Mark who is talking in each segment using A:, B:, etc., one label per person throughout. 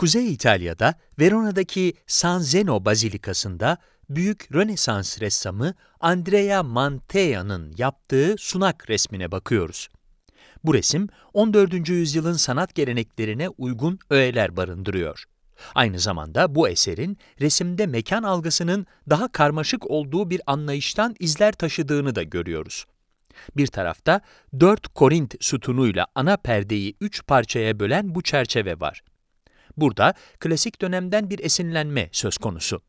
A: Kuzey İtalya'da Verona'daki San Zeno Bazilikası'nda büyük Rönesans ressamı Andrea Mantegna'nın yaptığı sunak resmine bakıyoruz. Bu resim 14. yüzyılın sanat geleneklerine uygun öğeler barındırıyor. Aynı zamanda bu eserin resimde mekan algısının daha karmaşık olduğu bir anlayıştan izler taşıdığını da görüyoruz. Bir tarafta 4 Korint sütunuyla ana perdeyi 3 parçaya bölen bu çerçeve var. Burada klasik dönemden bir esinlenme söz konusu.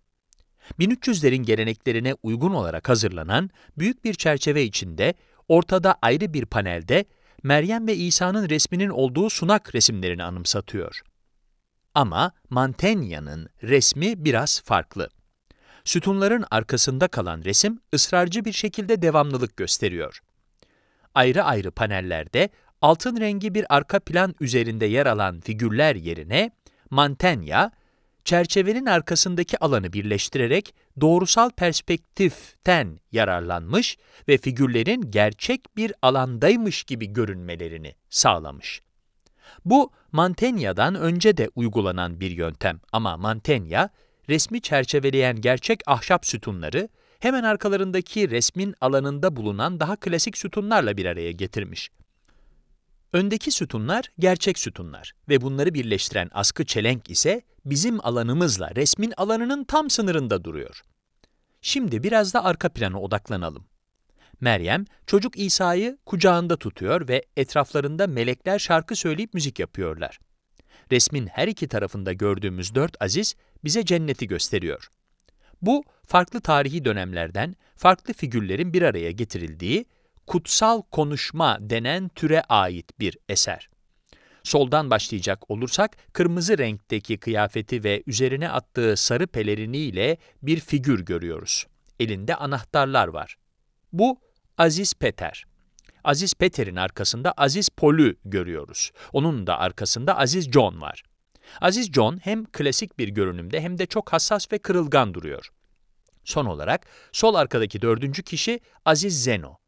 A: 1300'lerin geleneklerine uygun olarak hazırlanan büyük bir çerçeve içinde ortada ayrı bir panelde Meryem ve İsa'nın resminin olduğu sunak resimlerini anımsatıyor. Ama Mantegna'nın resmi biraz farklı. Sütunların arkasında kalan resim ısrarcı bir şekilde devamlılık gösteriyor. Ayrı ayrı panellerde altın rengi bir arka plan üzerinde yer alan figürler yerine Mantegna, çerçevenin arkasındaki alanı birleştirerek doğrusal perspektiften yararlanmış ve figürlerin gerçek bir alandaymış gibi görünmelerini sağlamış. Bu Mantegna'dan önce de uygulanan bir yöntem ama Mantegna, resmi çerçeveleyen gerçek ahşap sütunları hemen arkalarındaki resmin alanında bulunan daha klasik sütunlarla bir araya getirmiş. Öndeki sütunlar gerçek sütunlar ve bunları birleştiren askı çelenk ise bizim alanımızla resmin alanının tam sınırında duruyor. Şimdi biraz da arka plana odaklanalım. Meryem, çocuk İsa'yı kucağında tutuyor ve etraflarında melekler şarkı söyleyip müzik yapıyorlar. Resmin her iki tarafında gördüğümüz dört aziz bize cenneti gösteriyor. Bu, farklı tarihi dönemlerden farklı figürlerin bir araya getirildiği kutsal konuşma denen türe ait bir eser. Soldan başlayacak olursak, kırmızı renkteki kıyafeti ve üzerine attığı sarı peleriniyle bir figür görüyoruz. Elinde anahtarlar var. Bu Aziz Peter. Aziz Peter'in arkasında Aziz Pol'ü görüyoruz. Onun da arkasında Aziz John var. Aziz John hem klasik bir görünümde hem de çok hassas ve kırılgan duruyor. Son olarak sol arkadaki dördüncü kişi Aziz Zeno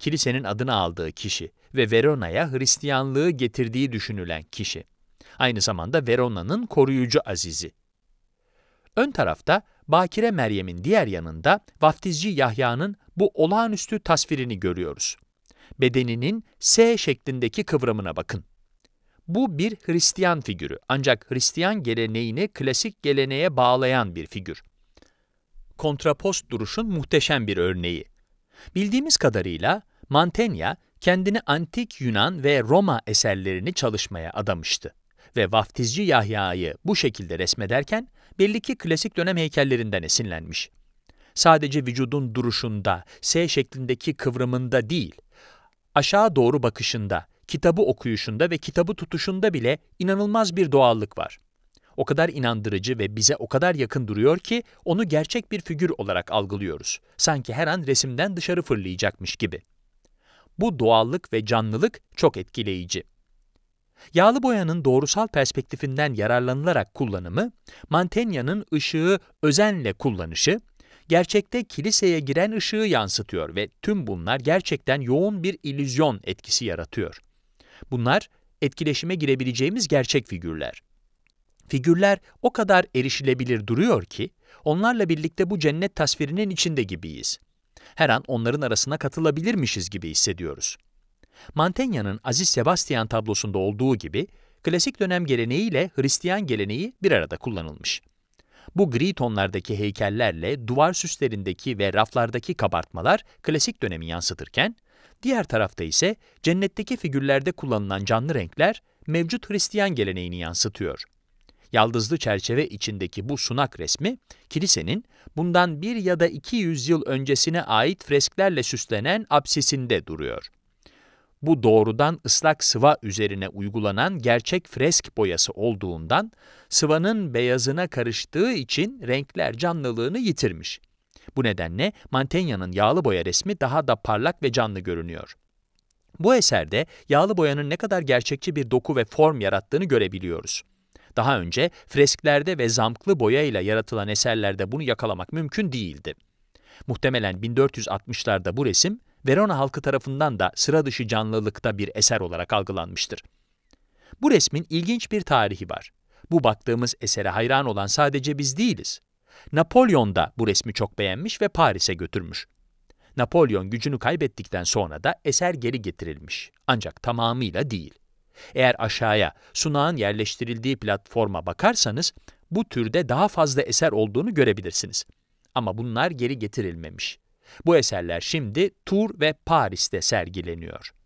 A: kilisenin adını aldığı kişi ve Verona'ya Hristiyanlığı getirdiği düşünülen kişi. Aynı zamanda Verona'nın koruyucu azizi. Ön tarafta Bakire Meryem'in diğer yanında vaftizci Yahya'nın bu olağanüstü tasvirini görüyoruz. Bedeninin S şeklindeki kıvrımına bakın. Bu bir Hristiyan figürü ancak Hristiyan geleneğini klasik geleneğe bağlayan bir figür. Kontrapost duruşun muhteşem bir örneği. Bildiğimiz kadarıyla Mantegna, kendini antik Yunan ve Roma eserlerini çalışmaya adamıştı ve vaftizci Yahya'yı bu şekilde resmederken belli ki klasik dönem heykellerinden esinlenmiş. Sadece vücudun duruşunda, S şeklindeki kıvrımında değil, aşağı doğru bakışında, kitabı okuyuşunda ve kitabı tutuşunda bile inanılmaz bir doğallık var. O kadar inandırıcı ve bize o kadar yakın duruyor ki onu gerçek bir figür olarak algılıyoruz. Sanki her an resimden dışarı fırlayacakmış gibi. Bu doğallık ve canlılık çok etkileyici. Yağlı boyanın doğrusal perspektifinden yararlanılarak kullanımı, Mantenya'nın ışığı özenle kullanışı, gerçekte kiliseye giren ışığı yansıtıyor ve tüm bunlar gerçekten yoğun bir illüzyon etkisi yaratıyor. Bunlar etkileşime girebileceğimiz gerçek figürler. Figürler o kadar erişilebilir duruyor ki, onlarla birlikte bu cennet tasvirinin içinde gibiyiz her an onların arasına katılabilirmişiz gibi hissediyoruz. Mantegna'nın Aziz Sebastian tablosunda olduğu gibi, klasik dönem geleneğiyle Hristiyan geleneği bir arada kullanılmış. Bu gri tonlardaki heykellerle duvar süslerindeki ve raflardaki kabartmalar klasik dönemi yansıtırken, diğer tarafta ise cennetteki figürlerde kullanılan canlı renkler mevcut Hristiyan geleneğini yansıtıyor. Yaldızlı çerçeve içindeki bu sunak resmi, kilisenin bundan bir ya da iki yüzyıl öncesine ait fresklerle süslenen absisinde duruyor. Bu doğrudan ıslak sıva üzerine uygulanan gerçek fresk boyası olduğundan, sıvanın beyazına karıştığı için renkler canlılığını yitirmiş. Bu nedenle Mantegna'nın yağlı boya resmi daha da parlak ve canlı görünüyor. Bu eserde yağlı boyanın ne kadar gerçekçi bir doku ve form yarattığını görebiliyoruz. Daha önce fresklerde ve zamklı boyayla yaratılan eserlerde bunu yakalamak mümkün değildi. Muhtemelen 1460'larda bu resim, Verona halkı tarafından da sıra dışı canlılıkta bir eser olarak algılanmıştır. Bu resmin ilginç bir tarihi var. Bu baktığımız esere hayran olan sadece biz değiliz. Napolyon da bu resmi çok beğenmiş ve Paris'e götürmüş. Napolyon gücünü kaybettikten sonra da eser geri getirilmiş. Ancak tamamıyla değil. Eğer aşağıya sunağın yerleştirildiği platforma bakarsanız bu türde daha fazla eser olduğunu görebilirsiniz. Ama bunlar geri getirilmemiş. Bu eserler şimdi Tur ve Paris'te sergileniyor.